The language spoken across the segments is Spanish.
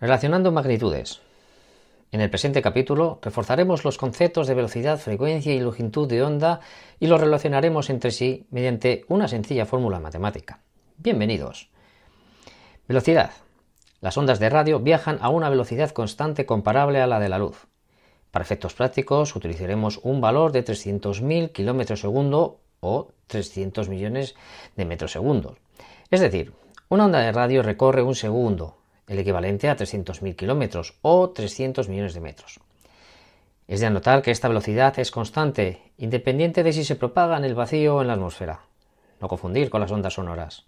Relacionando magnitudes. En el presente capítulo reforzaremos los conceptos de velocidad, frecuencia y longitud de onda y los relacionaremos entre sí mediante una sencilla fórmula matemática. Bienvenidos. Velocidad. Las ondas de radio viajan a una velocidad constante comparable a la de la luz. Para efectos prácticos utilizaremos un valor de 300.000 km segundo o 300 millones de metros segundos. Es decir, una onda de radio recorre un segundo, el equivalente a 300.000 kilómetros o 300 millones de metros. Es de anotar que esta velocidad es constante, independiente de si se propaga en el vacío o en la atmósfera. No confundir con las ondas sonoras.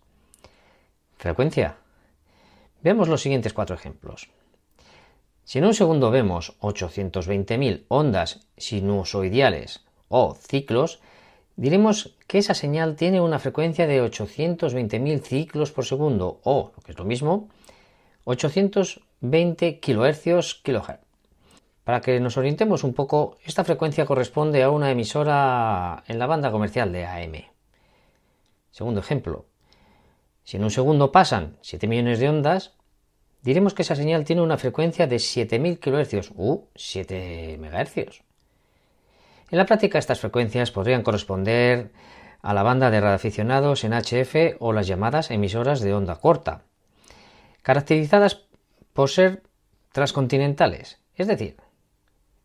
Frecuencia. Veamos los siguientes cuatro ejemplos. Si en un segundo vemos 820.000 ondas sinusoidales o ciclos, diremos que esa señal tiene una frecuencia de 820.000 ciclos por segundo o, lo que es lo mismo, 820 kHz, kHz. Para que nos orientemos un poco, esta frecuencia corresponde a una emisora en la banda comercial de AM. Segundo ejemplo, si en un segundo pasan 7 millones de ondas, diremos que esa señal tiene una frecuencia de 7000 kHz u 7 MHz. En la práctica estas frecuencias podrían corresponder a la banda de radioaficionados en HF o las llamadas emisoras de onda corta, caracterizadas por ser transcontinentales, es decir,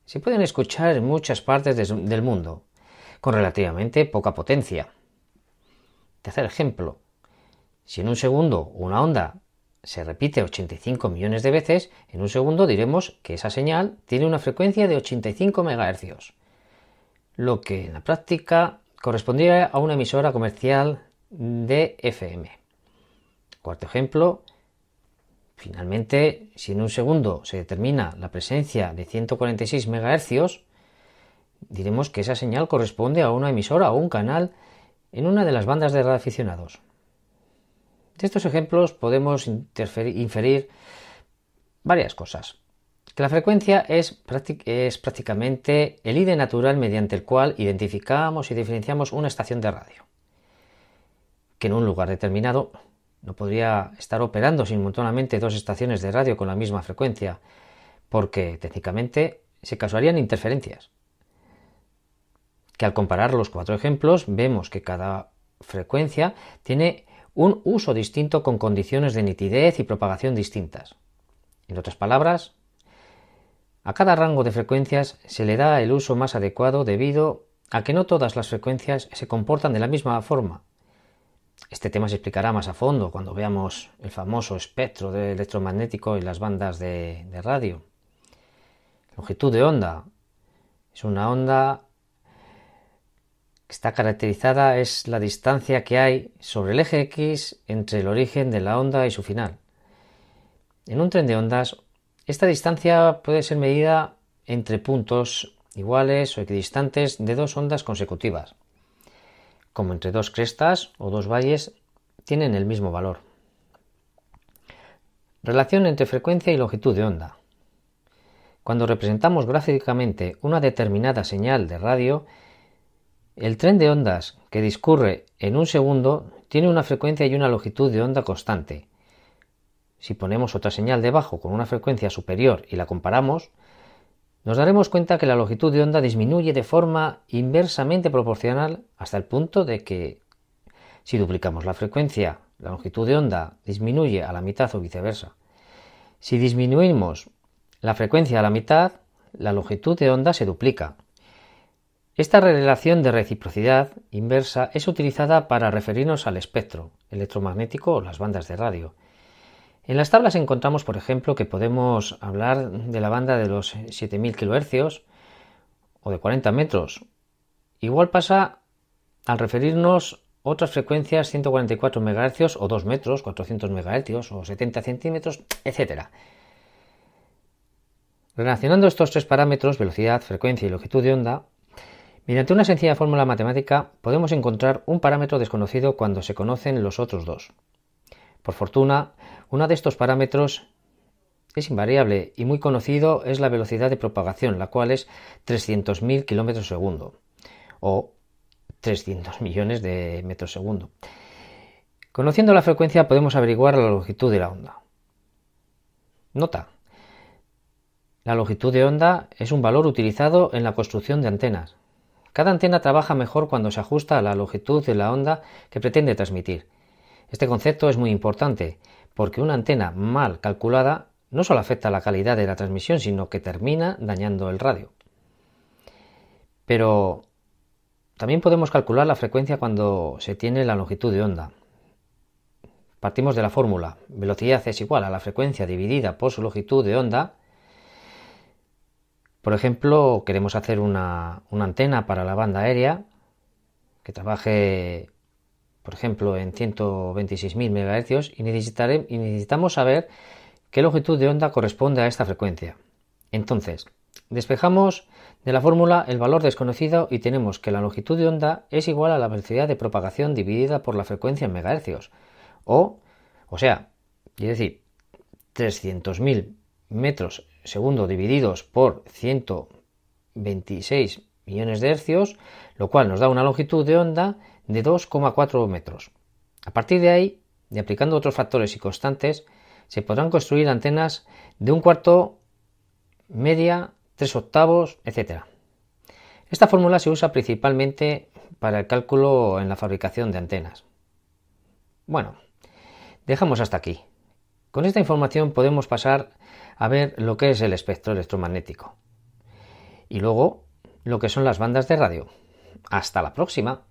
se pueden escuchar en muchas partes del mundo, con relativamente poca potencia. Tercer ejemplo, si en un segundo una onda se repite 85 millones de veces, en un segundo diremos que esa señal tiene una frecuencia de 85 MHz, lo que en la práctica correspondía a una emisora comercial de FM. Cuarto ejemplo, Finalmente, si en un segundo se determina la presencia de 146 MHz, diremos que esa señal corresponde a una emisora o un canal en una de las bandas de radioaficionados. De estos ejemplos podemos inferir varias cosas. Que la frecuencia es, es prácticamente el ID natural mediante el cual identificamos y diferenciamos una estación de radio. Que en un lugar determinado no podría estar operando simultáneamente dos estaciones de radio con la misma frecuencia, porque técnicamente se causarían interferencias. Que al comparar los cuatro ejemplos vemos que cada frecuencia tiene un uso distinto con condiciones de nitidez y propagación distintas. En otras palabras, a cada rango de frecuencias se le da el uso más adecuado debido a que no todas las frecuencias se comportan de la misma forma este tema se explicará más a fondo cuando veamos el famoso espectro de electromagnético y las bandas de, radio. Longitud de onda. Es una onda que está caracterizada es la distancia que hay sobre el eje X entre el origen de la onda y su final. En un tren de ondas, esta distancia puede ser medida entre puntos iguales o equidistantes de dos ondas consecutivas como entre dos crestas o dos valles, tienen el mismo valor. Relación entre frecuencia y longitud de onda. Cuando representamos gráficamente una determinada señal de radio, el tren de ondas que discurre en un segundo tiene una frecuencia y una longitud de onda constante. Si ponemos otra señal debajo con una frecuencia superior y la comparamos, nos daremos cuenta que la longitud de onda disminuye de forma inversamente proporcional hasta el punto de que si duplicamos la frecuencia, la longitud de onda disminuye a la mitad o viceversa. Si disminuimos la frecuencia a la mitad, la longitud de onda se duplica. Esta relación de reciprocidad inversa es utilizada para referirnos al espectro electromagnético o las bandas de radio, en las tablas encontramos, por ejemplo, que podemos hablar de la banda de los 7000 kHz o de 40 metros. Igual pasa al referirnos otras frecuencias 144 MHz o 2 metros, 400 MHz o 70 centímetros, etc. Relacionando estos tres parámetros, velocidad, frecuencia y longitud de onda, mediante una sencilla fórmula matemática podemos encontrar un parámetro desconocido cuando se conocen los otros dos. Por fortuna, uno de estos parámetros es invariable y muy conocido es la velocidad de propagación, la cual es 300.000 km segundo o 300 millones de metros segundo. Conociendo la frecuencia podemos averiguar la longitud de la onda. Nota. La longitud de onda es un valor utilizado en la construcción de antenas. Cada antena trabaja mejor cuando se ajusta a la longitud de la onda que pretende transmitir. Este concepto es muy importante porque una antena mal calculada no solo afecta la calidad de la transmisión, sino que termina dañando el radio. Pero también podemos calcular la frecuencia cuando se tiene la longitud de onda. Partimos de la fórmula. Velocidad es igual a la frecuencia dividida por su longitud de onda. Por ejemplo, queremos hacer una, una antena para la banda aérea que trabaje por ejemplo, en 126.000 MHz y, necesitamos saber qué longitud de onda corresponde a esta frecuencia. Entonces, despejamos de la fórmula el valor desconocido y tenemos que la longitud de onda es igual a la velocidad de propagación dividida por la frecuencia en megahercios, o, o sea, es decir, 300.000 metros segundo divididos por 126 millones de hercios, lo cual nos da una longitud de onda de 2,4 metros. A partir de ahí, y aplicando otros factores y constantes, se podrán construir antenas de un cuarto, media, tres octavos, etc. Esta fórmula se usa principalmente para el cálculo en la fabricación de antenas. Bueno, dejamos hasta aquí. Con esta información podemos pasar a ver lo que es el espectro electromagnético y luego lo que son las bandas de radio. Hasta la próxima.